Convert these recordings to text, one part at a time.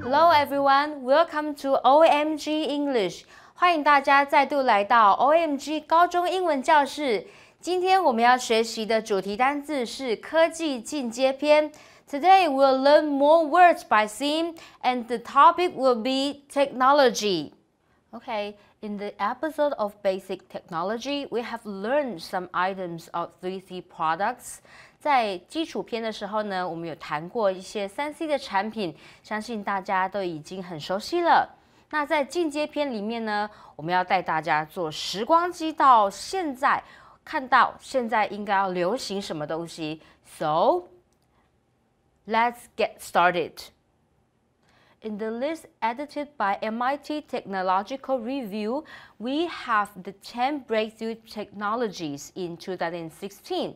Hello everyone, welcome to OMG English. 欢迎大家再度来到 OMG 高中英文教室。今天我们要学习的主题单字是科技进阶篇。Today we'll learn more words by seeing, and the topic will be technology. Okay, in the episode of basic technology, we have learned some items of 3C products. 在基础篇的时候呢，我们有谈过一些 3C 的产品，相信大家都已经很熟悉了。那在进阶篇里面呢，我们要带大家做时光机到现在，看到现在应该要流行什么东西。So Let's get started. In the list edited by MIT Technological Review, we have the 10 breakthrough technologies in 2016.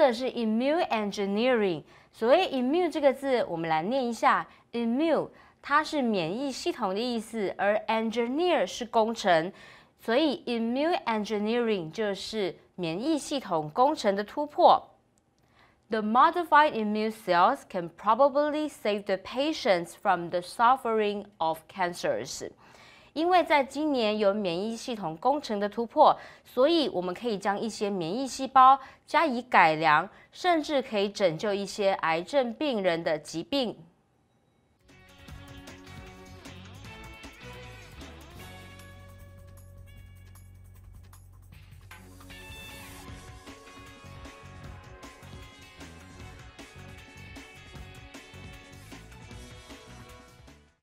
个是 immune engineering。所谓 immune 这个字，我们来念一下 immune。它是免疫系统的意思，而 engineer 是工程，所以 immune engineering 就是免疫系统工程的突破。The modified immune cells can probably save the patients from the suffering of cancers. 因为在今年有免疫系统工程的突破，所以我们可以将一些免疫细胞加以改良，甚至可以拯救一些癌症病人的疾病。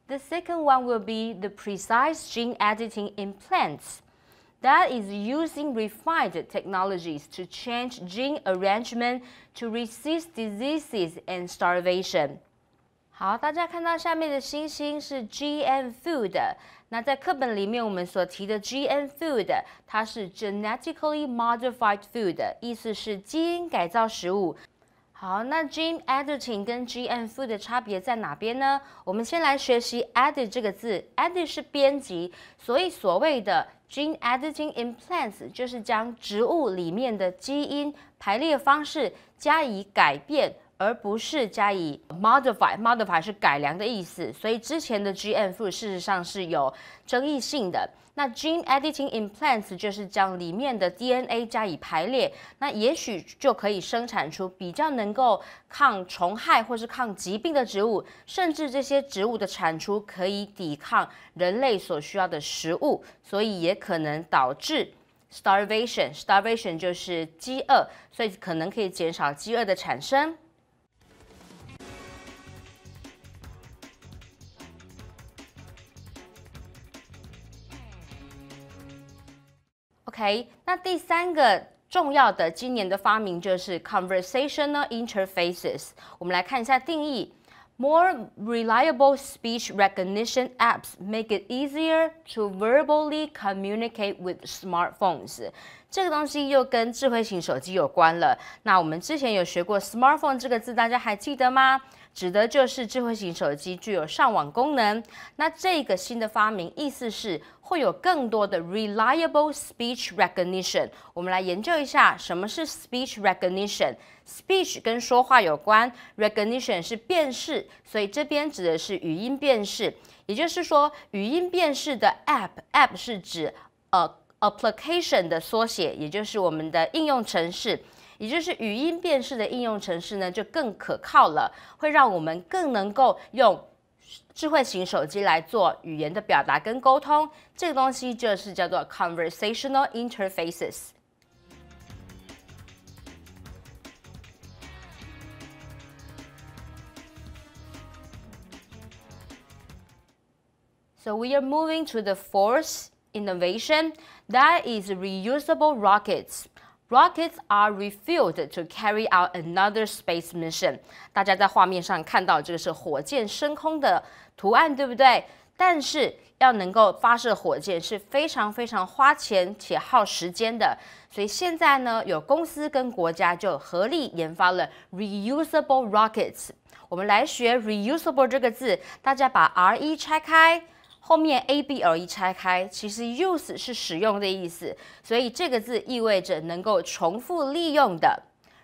The second one will be the precise gene editing in plants. That is using refined technologies to change gene arrangement to resist diseases and starvation. 好，大家看到下面的星星是 GM food。那在课本里面我们所提的 GM food，它是 genetically modified food，意思是基因改造食物。好，那 gym editing 跟 GM food 的差别在哪边呢？我们先来学习 edit 这个字，edit 是编辑，所以所谓的 gene editing implants 就是将植物里面的基因排列方式加以改变。而不是加以 modify，modify 是改良的意思，所以之前的 GM food 事实上是有争议性的。那 gene editing implants 就是将里面的 DNA 加以排列，那也许就可以生产出比较能够抗虫害或是抗疾病的植物，甚至这些植物的产出可以抵抗人类所需要的食物，所以也可能导致 starvation，starvation 就是饥饿，所以可能可以减少饥饿的产生。OK，那第三个重要的今年的发明就是 conversational interfaces。我们来看一下定义：More reliable speech recognition apps make it easier to verbally communicate with smartphones。这个东西又跟智慧型手机有关了。那我们之前有学过 smartphone 这个字，大家还记得吗？指的就是智慧型手机具有上网功能。那这个新的发明意思是会有更多的 reliable speech recognition。我们来研究一下什么是 speech recognition。speech 跟说话有关，recognition 是辨识，所以这边指的是语音辨识。也就是说，语音辨识的 app，app 是指呃 application 的缩写，也就是我们的应用程式。也就是语音辨识的应用程式呢，就更可靠了，会让我们更能够用智慧型手机来做语言的表达跟沟通。这个东西就是叫做 conversational interfaces。So we are moving to the fourth innovation, that is reusable rockets. rockets are refused to carry out another space mission 大家在画面上看到这个是火箭升空的图案对不对？但是要能够发射火箭是非常非常花钱且耗时间的，所以现在呢，有公司跟国家就合力研发了 reusable rockets 我们来学 reusable 这个字，大家把 R1 拆开。后面 a b l 一拆开，其实 use 是使用的意思，所以这个字意味着能够重复利用的。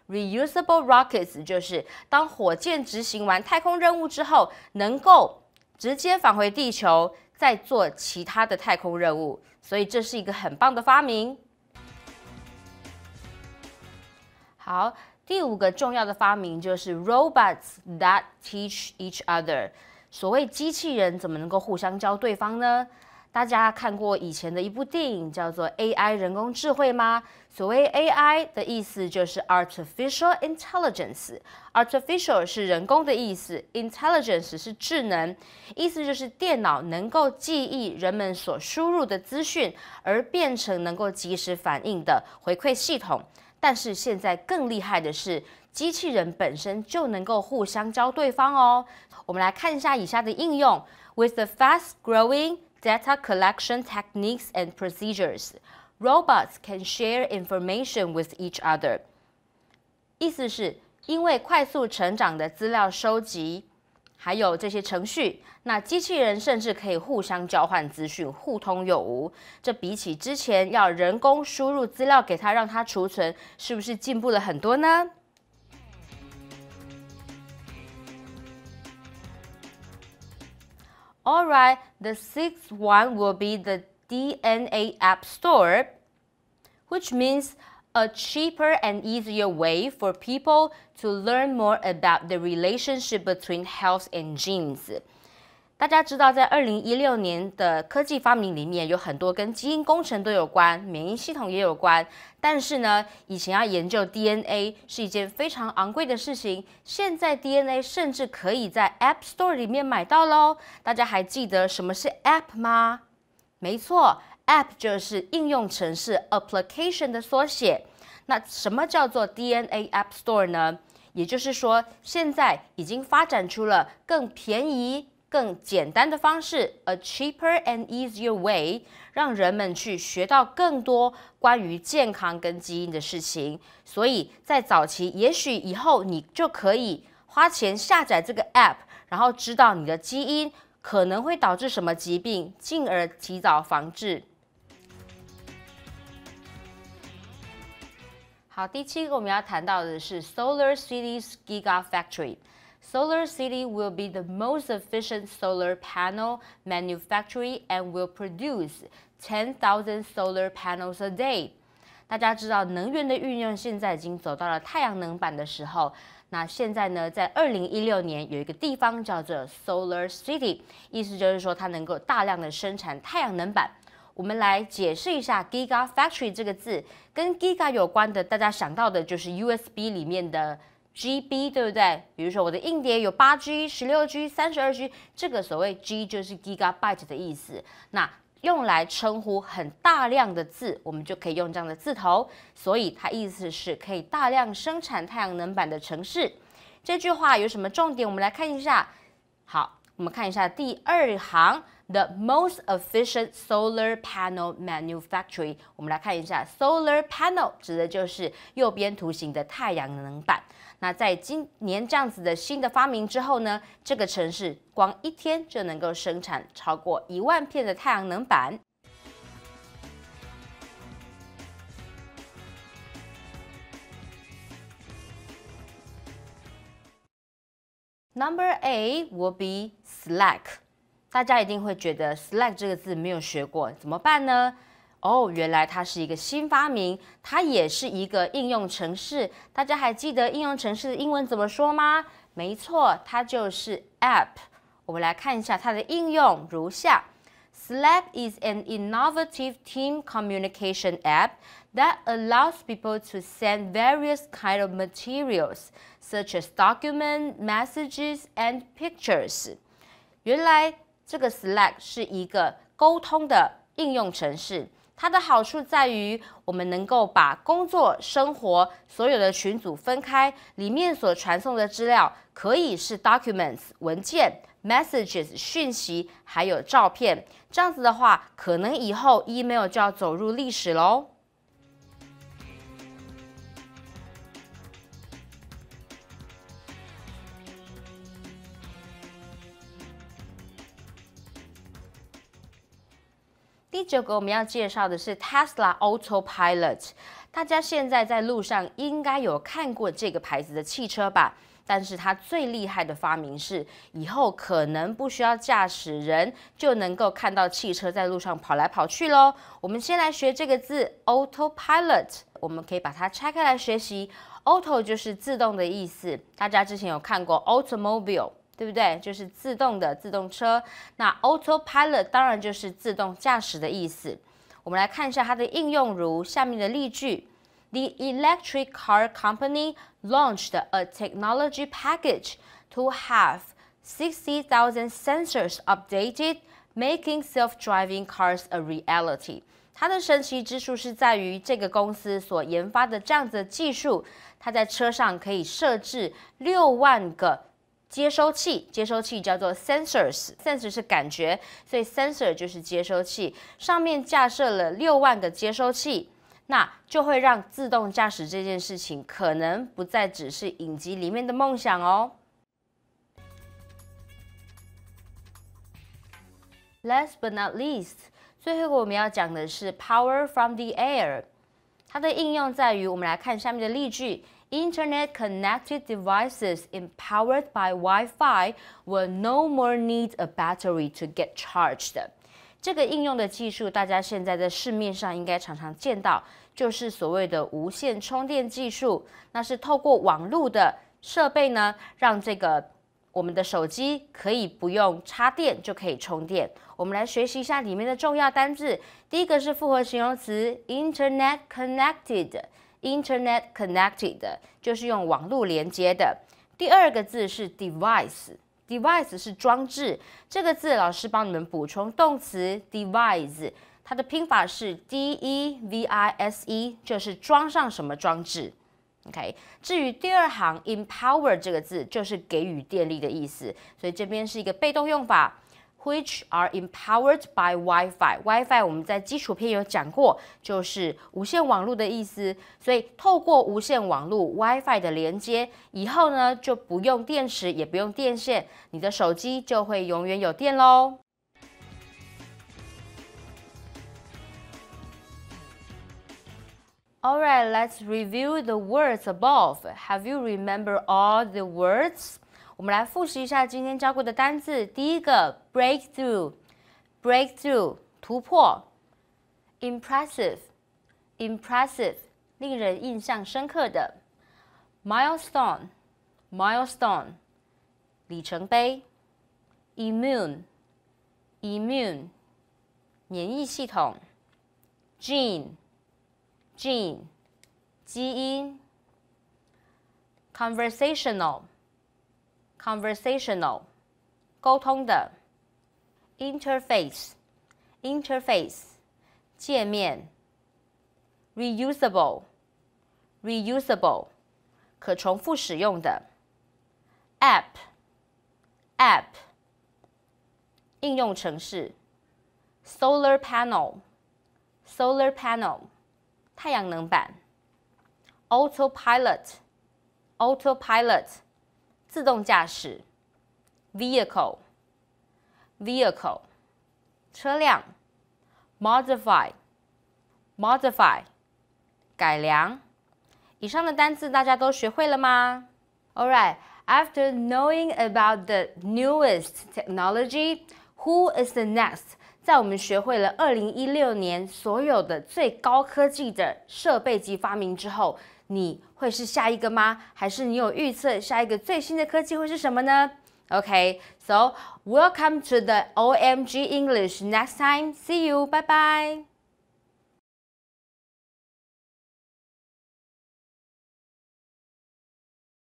Reusable rockets 就是当火箭执行完太空任务之后，能够直接返回地球，再做其他的太空任务。所以这是一个很棒的发明。好，第五个重要的发明就是 robots that teach each other。所谓机器人怎么能够互相教对方呢？大家看过以前的一部电影叫做《AI 人工智慧》吗？所谓 AI 的意思就是 Artificial Intelligence，Artificial 是人工的意思，Intelligence 是智能，意思就是电脑能够记忆人们所输入的资讯，而变成能够及时反应的回馈系统。但是现在更厉害的是，机器人本身就能够互相教对方哦。我们来看一下以下的应用。With the fast-growing data collection techniques and procedures, robots can share information with each other。意思是，因为快速成长的资料收集，还有这些程序，那机器人甚至可以互相交换资讯，互通有无。这比起之前要人工输入资料给它，让它储存，是不是进步了很多呢？All right, the sixth one will be the DNA App Store, which means a cheaper and easier way for people to learn more about the relationship between health and genes. 大家知道，在二零一六年的科技发明里面，有很多跟基因工程都有关，免疫系统也有关。但是呢，以前要研究 DNA 是一件非常昂贵的事情。现在 DNA 甚至可以在 App Store 里面买到喽。大家还记得什么是 App 吗？没错，App 就是应用程式 （Application） 的缩写。那什么叫做 DNA App Store 呢？也就是说，现在已经发展出了更便宜。更简单的方式，a cheaper and easier way，让人们去学到更多关于健康跟基因的事情。所以在早期，也许以后你就可以花钱下载这个 app，然后知道你的基因可能会导致什么疾病，进而提早防治。好，第七个我们要谈到的是 Solar City's Gigafactory。Solar City will be the most efficient solar panel manufacturer, and will produce 10,000 solar panels a day. 大家知道，能源的运用现在已经走到了太阳能板的时候。那现在呢，在2016年有一个地方叫做 Solar City，意思就是说它能够大量的生产太阳能板。我们来解释一下 Giga Factory 这个字，跟 Giga 有关的，大家想到的就是 USB 里面的。G B 对不对？比如说我的硬碟有八 G、十六 G、三十二 G，这个所谓 G 就是 giga byte 的意思。那用来称呼很大量的字，我们就可以用这样的字头。所以它意思是可以大量生产太阳能板的城市。这句话有什么重点？我们来看一下。好，我们看一下第二行。the most efficient solar panel manufacturing。我们来看一下，solar panel 指的就是右边图形的太阳能板。那在今年这样子的新的发明之后呢，这个城市光一天就能够生产超过一万片的太阳能板。Number A will be Slack. 大家一定会觉得 Slack 这个字没有学过，怎么办呢？哦，原来它是一个新发明，它也是一个应用程式。大家还记得应用程式的英文怎么说吗？没错，它就是 app。我们来看一下它的应用如下：Slack is an innovative team communication app that allows people to send various kind of materials such as d o c u m e n t messages, and pictures。原来。这个 Slack 是一个沟通的应用程式，它的好处在于我们能够把工作、生活所有的群组分开，里面所传送的资料可以是 documents 文件、messages 讯息，还有照片。这样子的话，可能以后 email 就要走入历史喽。这个我们要介绍的是 Tesla Autopilot。大家现在在路上应该有看过这个牌子的汽车吧？但是它最厉害的发明是，以后可能不需要驾驶人就能够看到汽车在路上跑来跑去喽。我们先来学这个字 Autopilot。我们可以把它拆开来学习。Auto 就是自动的意思。大家之前有看过 Automobile。对不对？就是自动的自动车，那 autopilot 当然就是自动驾驶的意思。我们来看一下它的应用，如下面的例句：The electric car company launched a technology package to have sixty thousand sensors updated, making self-driving cars a reality。它的神奇之处是在于这个公司所研发的这样子的技术，它在车上可以设置六万个。接收器，接收器叫做 sensors，sensors 是感觉，所以 sensor 就是接收器。上面架设了六万个接收器，那就会让自动驾驶这件事情可能不再只是影集里面的梦想哦。Last but not least，最后我们要讲的是 power from the air，它的应用在于，我们来看下面的例句。Internet-connected devices empowered by Wi-Fi will no more need a battery to get charged。这个应用的技术，大家现在在市面上应该常常见到，就是所谓的无线充电技术。那是透过网络的设备呢，让这个我们的手机可以不用插电就可以充电。我们来学习一下里面的重要单字。第一个是复合形容词，Internet-connected。Internet connected 就是用网络连接的。第二个字是 device，device 是装置。这个字老师帮你们补充动词 device，它的拼法是 d e v i s e，就是装上什么装置。OK，至于第二行，empower 这个字就是给予电力的意思，所以这边是一个被动用法。which are empowered by Wi-Fi。Wi-Fi 我们在基础篇有讲过，就是无线网络的意思。所以透过无线网络 Wi-Fi 的连接，以后呢就不用电池，也不用电线，你的手机就会永远有电喽。Alright, let's review the words above. Have you remember all the words? 我们来复习一下今天教过的单字。第一个，breakthrough，breakthrough，突破；impressive，impressive，令人印象深刻的；milestone，milestone，里程碑；immune，immune，免疫系统；gene，gene，基因；conversational。conversational 沟通的 interface interface reusable reusable app app solar panel solar panel autopilot autopilot 自动驾驶，vehicle，vehicle，车辆，modify，modify，改良。以上的单词大家都学会了吗？All right. After knowing about the newest technology, who is the next? 在我们学会了二零一六年所有的最高科技的设备及发明之后，你。会是下一个吗？还是你有预测下一个最新的科技会是什么呢？OK，so welcome to the OMG English. Next time, see you. Bye bye.